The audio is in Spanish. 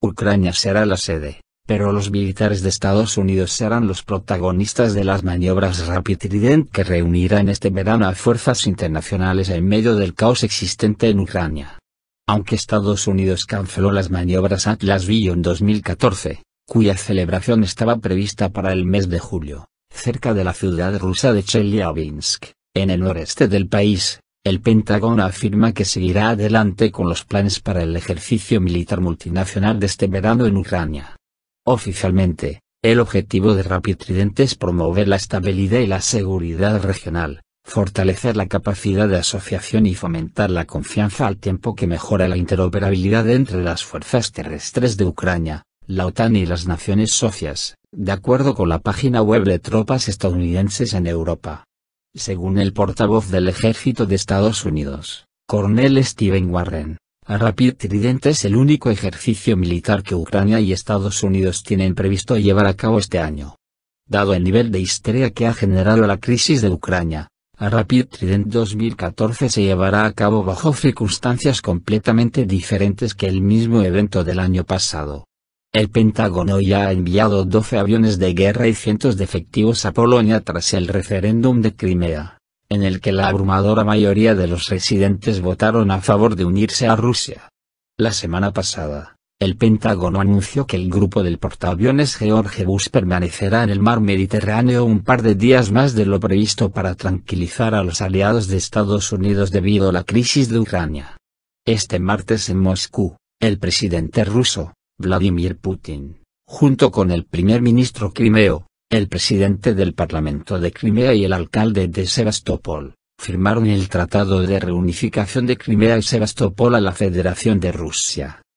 Ucrania será la sede, pero los militares de Estados Unidos serán los protagonistas de las maniobras Rapid Trident que reunirán este verano a fuerzas internacionales en medio del caos existente en Ucrania. Aunque Estados Unidos canceló las maniobras Atlas V en 2014, cuya celebración estaba prevista para el mes de julio, cerca de la ciudad rusa de Chelyabinsk, en el noreste del país, el Pentágono afirma que seguirá adelante con los planes para el ejercicio militar multinacional de este verano en Ucrania. Oficialmente, el objetivo de Rapid Trident es promover la estabilidad y la seguridad regional, fortalecer la capacidad de asociación y fomentar la confianza al tiempo que mejora la interoperabilidad entre las fuerzas terrestres de Ucrania, la OTAN y las naciones socias, de acuerdo con la página web de tropas estadounidenses en Europa. Según el portavoz del ejército de Estados Unidos, Cornel Steven Warren, a Rapid Trident es el único ejercicio militar que Ucrania y Estados Unidos tienen previsto llevar a cabo este año. Dado el nivel de histeria que ha generado la crisis de Ucrania, a Rapid Trident 2014 se llevará a cabo bajo circunstancias completamente diferentes que el mismo evento del año pasado. El Pentágono ya ha enviado 12 aviones de guerra y cientos de efectivos a Polonia tras el referéndum de Crimea, en el que la abrumadora mayoría de los residentes votaron a favor de unirse a Rusia. La semana pasada, el Pentágono anunció que el grupo del portaaviones George Bush permanecerá en el mar Mediterráneo un par de días más de lo previsto para tranquilizar a los aliados de Estados Unidos debido a la crisis de Ucrania. Este martes en Moscú, el presidente ruso, Vladimir Putin, junto con el primer ministro crimeo, el presidente del Parlamento de Crimea y el alcalde de Sebastopol, firmaron el Tratado de Reunificación de Crimea y Sebastopol a la Federación de Rusia,